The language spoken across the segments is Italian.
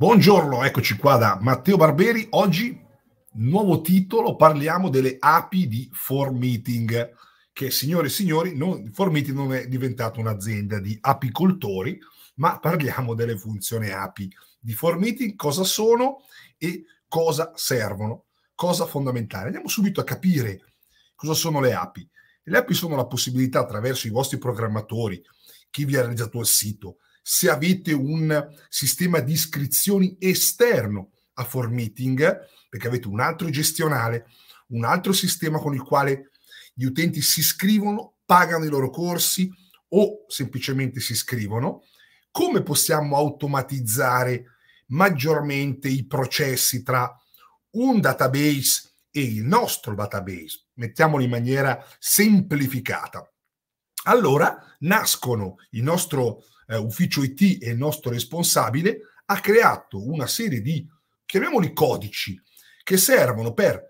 Buongiorno, eccoci qua da Matteo Barberi. Oggi, nuovo titolo, parliamo delle api di Formeeting, che signore e signori, non, Formeeting non è diventata un'azienda di apicoltori, ma parliamo delle funzioni api di Formeeting, cosa sono e cosa servono, cosa fondamentale. Andiamo subito a capire cosa sono le api. Le api sono la possibilità attraverso i vostri programmatori, chi vi ha realizzato il sito, se avete un sistema di iscrizioni esterno a for perché avete un altro gestionale, un altro sistema con il quale gli utenti si iscrivono, pagano i loro corsi o semplicemente si iscrivono, come possiamo automatizzare maggiormente i processi tra un database e il nostro database, mettiamolo in maniera semplificata. Allora nascono il nostro eh, ufficio IT e il nostro responsabile, ha creato una serie di, chiamiamoli codici, che servono per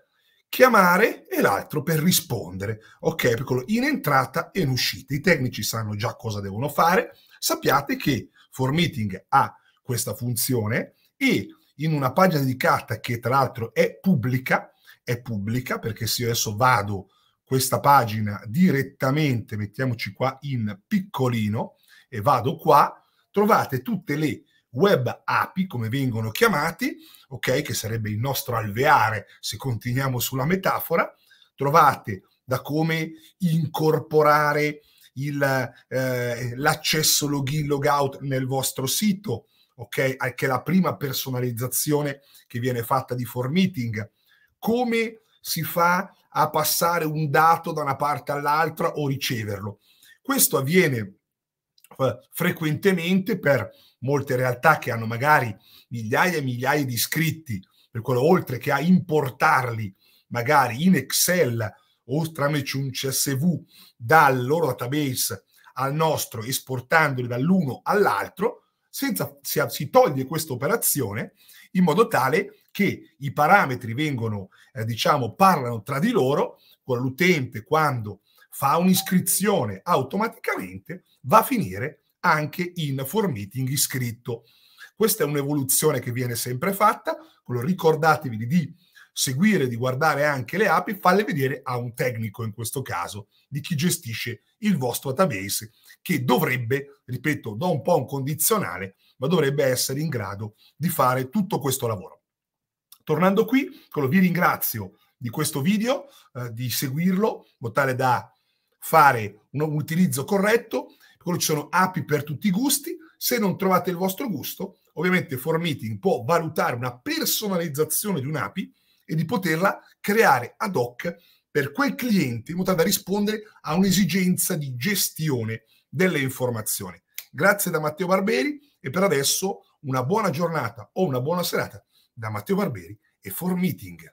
chiamare e l'altro per rispondere. Ok, piccolo, in entrata e in uscita. I tecnici sanno già cosa devono fare. Sappiate che Formeeting ha questa funzione e in una pagina dedicata che tra l'altro è pubblica, è pubblica perché se io adesso vado questa pagina direttamente, mettiamoci qua in piccolino, e vado qua, trovate tutte le web API, come vengono chiamati, ok, che sarebbe il nostro alveare se continuiamo sulla metafora, trovate da come incorporare il, eh, l'accesso login logout nel vostro sito, ok, che è la prima personalizzazione che viene fatta di formitting, come si fa a passare un dato da una parte all'altra o riceverlo. Questo avviene eh, frequentemente per molte realtà che hanno magari migliaia e migliaia di iscritti, per quello oltre che a importarli magari in Excel o tramite un CSV dal loro database al nostro, esportandoli dall'uno all'altro, senza, si, si toglie questa operazione in modo tale che i parametri vengono, eh, diciamo, parlano tra di loro, con l'utente quando fa un'iscrizione automaticamente, va a finire anche in for iscritto. Questa è un'evoluzione che viene sempre fatta, ricordatevi di seguire, di guardare anche le api, falle vedere a un tecnico in questo caso, di chi gestisce il vostro database, che dovrebbe, ripeto, do un po' un condizionale, ma dovrebbe essere in grado di fare tutto questo lavoro. Tornando qui, vi ringrazio di questo video, eh, di seguirlo, in modo tale da fare un, utilizzo corretto, ci sono api per tutti i gusti, se non trovate il vostro gusto, ovviamente Formeeting può valutare una personalizzazione di un'API e di poterla creare ad hoc per quel cliente in modo da rispondere a un'esigenza di gestione delle informazioni. Grazie da Matteo Barberi e per adesso una buona giornata o una buona serata da Matteo Barberi e Formeeting.